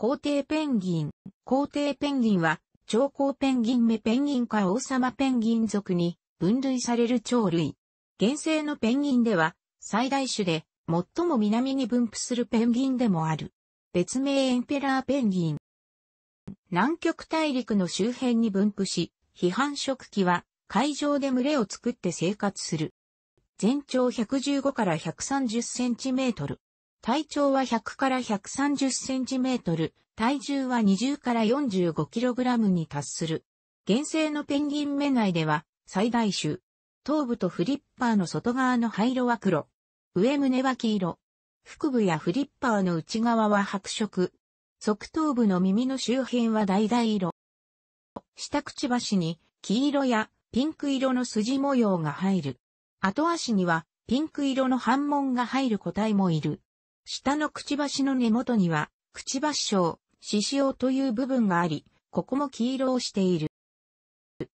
皇帝ペンギン。皇帝ペンギンは、長江ペンギン目ペンギンか王様ペンギン族に分類される鳥類。現生のペンギンでは、最大種で、最も南に分布するペンギンでもある。別名エンペラーペンギン。南極大陸の周辺に分布し、批判食器は海上で群れを作って生活する。全長115から130センチメートル。体長は100から130センチメートル、体重は20から45キログラムに達する。原生のペンギン目内では最大種。頭部とフリッパーの外側の灰色は黒。上胸は黄色。腹部やフリッパーの内側は白色。側頭部の耳の周辺は橙色。下くちばしに黄色やピンク色の筋模様が入る。後足にはピンク色の反紋が入る個体もいる。下のくちばしの根元には、くちばし症、獅子王という部分があり、ここも黄色をしている。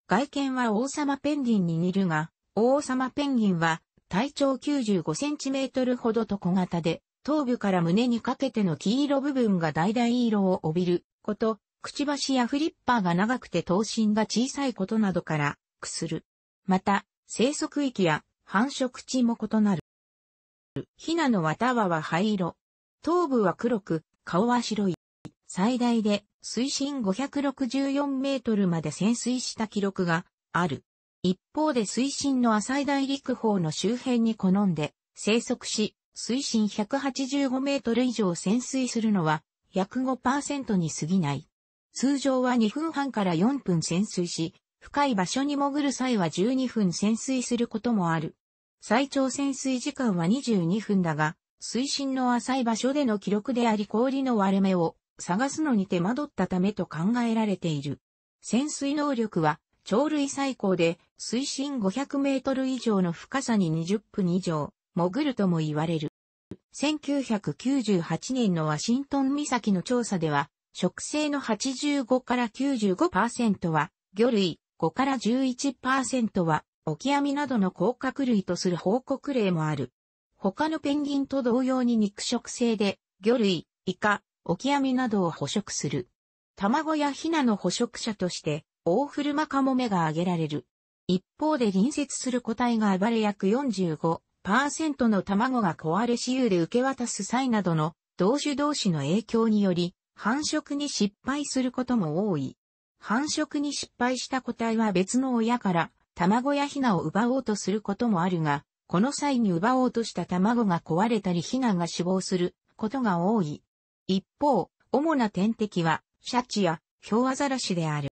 外見は王様ペンギンに似るが、王様ペンギンは体長9 5トルほどと小型で、頭部から胸にかけての黄色部分が橙色を帯びること、くちばしやフリッパーが長くて頭身が小さいことなどから、くする。また、生息域や繁殖地も異なる。ヒナの綿は灰色。頭部は黒く、顔は白い。最大で水深564メートルまで潜水した記録がある。一方で水深の浅い大陸方の周辺に好んで生息し、水深185メートル以上潜水するのは約5%に過ぎない。通常は2分半から4分潜水し、深い場所に潜る際は12分潜水することもある。最長潜水時間は22分だが、水深の浅い場所での記録であり氷の割れ目を探すのに手間取ったためと考えられている。潜水能力は、鳥類最高で水深500メートル以上の深さに20分以上潜るとも言われる。1998年のワシントン岬の調査では、植生の85から95%は魚類、5から11%はオキアミなどの甲殻類とする報告例もある。他のペンギンと同様に肉食性で、魚類、イカ、オキアミなどを捕食する。卵やヒナの捕食者として、オオフルマカモメが挙げられる。一方で隣接する個体が暴れ約45%の卵が壊れ私有で受け渡す際などの同種同士の影響により、繁殖に失敗することも多い。繁殖に失敗した個体は別の親から卵やヒナを奪おうとすることもあるが、この際に奪おうとした卵が壊れたりヒナが死亡することが多い。一方、主な天敵は、シャチや、ヒョウアザラシである。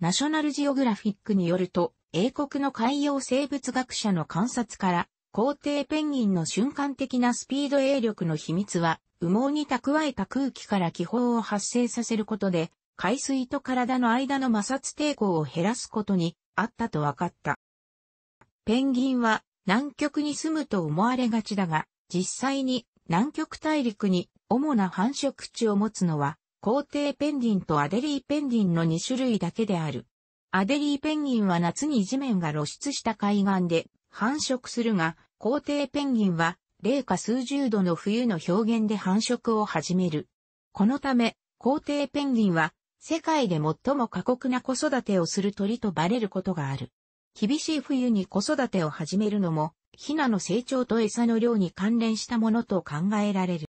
ナショナルジオグラフィックによると、英国の海洋生物学者の観察から、皇帝ペンギンの瞬間的なスピード泳力の秘密は、羽毛に蓄えた空気から気泡を発生させることで、海水と体の間の摩擦抵抗を減らすことにあったと分かった。ペンギンは南極に住むと思われがちだが、実際に南極大陸に主な繁殖地を持つのは、皇帝ペンギンとアデリーペンギンの2種類だけである。アデリーペンギンは夏に地面が露出した海岸で繁殖するが、皇帝ペンギンは零下数十度の冬の表現で繁殖を始める。このため、皇帝ペンギンは世界で最も過酷な子育てをする鳥とバレることがある。厳しい冬に子育てを始めるのも、ヒナの成長と餌の量に関連したものと考えられる。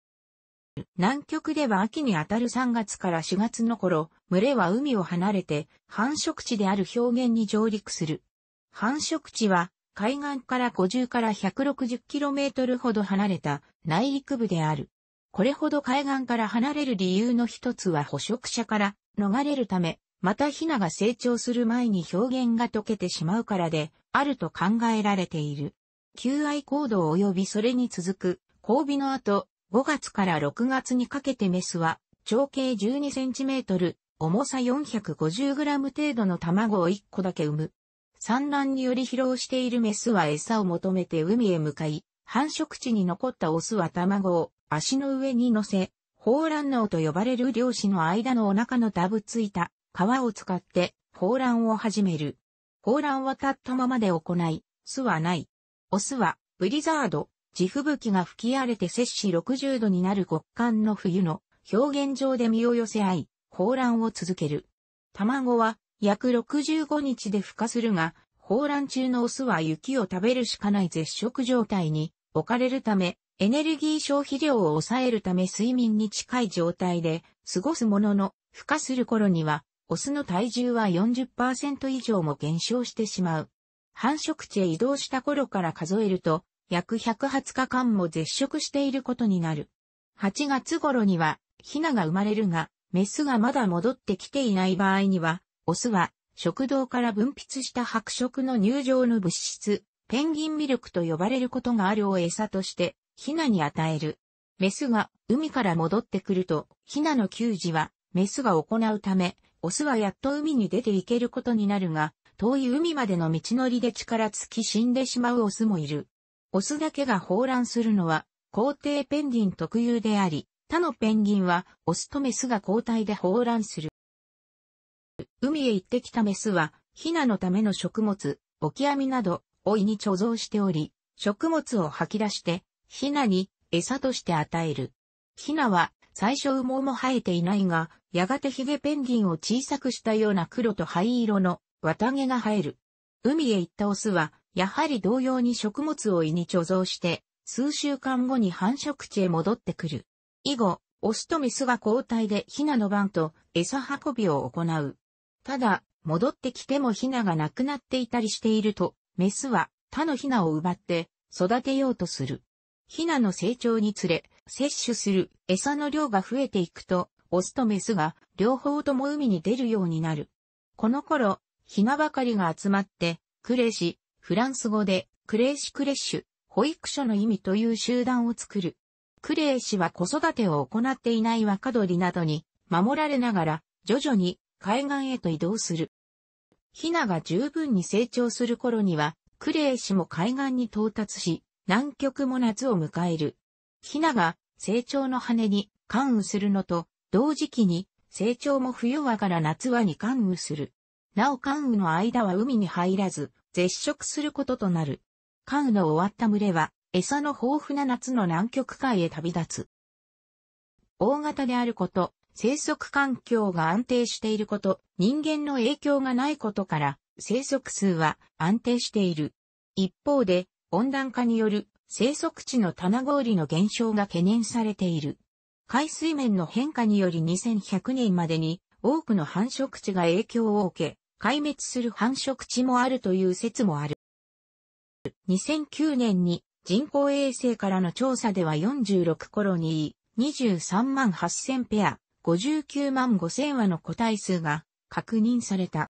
南極では秋にあたる3月から4月の頃、群れは海を離れて繁殖地である表現に上陸する。繁殖地は海岸から50から 160km ほど離れた内陸部である。これほど海岸から離れる理由の一つは捕食者から逃れるため、またヒナが成長する前に表現が解けてしまうからで、あると考えられている。求愛行動及びそれに続く、交尾の後、5月から6月にかけてメスは、長径 12cm、重さ 450g 程度の卵を1個だけ産む。産卵により疲労しているメスは餌を求めて海へ向かい、繁殖地に残ったオスは卵を足の上に乗せ、放卵脳と呼ばれる漁師の間のお腹のダブついた皮を使って放卵を始める。放卵は立ったままで行い、巣はない。オスはブリザード、地吹雪が吹き荒れて摂氏60度になる極寒の冬の表現上で身を寄せ合い、放卵を続ける。卵は約65日で孵化するが、放卵中のオスは雪を食べるしかない絶食状態に置かれるため、エネルギー消費量を抑えるため睡眠に近い状態で過ごすものの、孵化する頃には、オスの体重は40%以上も減少してしまう。繁殖地へ移動した頃から数えると、約120日間も絶食していることになる。8月頃には、ヒナが生まれるが、メスがまだ戻ってきていない場合には、オスは食道から分泌した白色の乳状の物質、ペンギンミルクと呼ばれることがあるを餌としてヒナに与える。メスが海から戻ってくると、ヒナの給仕はメスが行うため、オスはやっと海に出て行けることになるが、遠い海までの道のりで力尽き死んでしまうオスもいる。オスだけが放卵するのは、皇帝ペンギン特有であり、他のペンギンは、オスとメスが交代で放卵する。海へ行ってきたメスは、ヒナのための食物、オキアミなど、おいに貯蔵しており、食物を吐き出して、ヒナに餌として与える。ヒナは最初羽毛も生えていないが、やがてヒゲペンギンを小さくしたような黒と灰色の綿毛が生える。海へ行ったオスは、やはり同様に食物を胃に貯蔵して、数週間後に繁殖地へ戻ってくる。以後、オスとメスが交代でヒナの番と餌運びを行う。ただ、戻ってきてもヒナがなくなっていたりしていると、メスは他のヒナを奪って育てようとする。ヒナの成長につれ、摂取する餌の量が増えていくと、オスとメスが両方とも海に出るようになる。この頃、ヒナばかりが集まって、クレシ、フランス語でクレーシクレッシュ、保育所の意味という集団を作る。クレーシは子育てを行っていない若鳥などに守られながら、徐々に海岸へと移動する。ヒナが十分に成長する頃には、クレーシも海岸に到達し、南極も夏を迎える。ヒナが成長の羽に関羽するのと、同時期に成長も冬はから夏はに関羽する。なお関羽の間は海に入らず、絶食することとなる。関羽の終わった群れは、餌の豊富な夏の南極海へ旅立つ。大型であること、生息環境が安定していること、人間の影響がないことから、生息数は安定している。一方で、温暖化による生息地の棚氷の減少が懸念されている。海水面の変化により2100年までに多くの繁殖地が影響を受け、壊滅する繁殖地もあるという説もある。2009年に人工衛星からの調査では46コロニー、23万8000ペア、59万5000羽の個体数が確認された。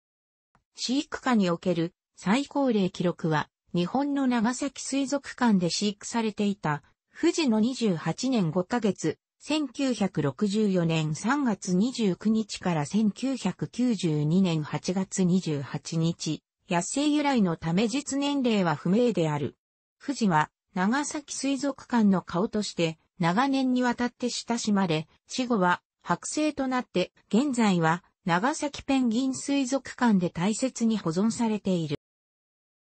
飼育下における最高齢記録は日本の長崎水族館で飼育されていた、富士の28年5ヶ月、1964年3月29日から1992年8月28日、野生由来のため実年齢は不明である。富士は長崎水族館の顔として長年にわたって親しまれ、死後は白星となって現在は長崎ペンギン水族館で大切に保存されている。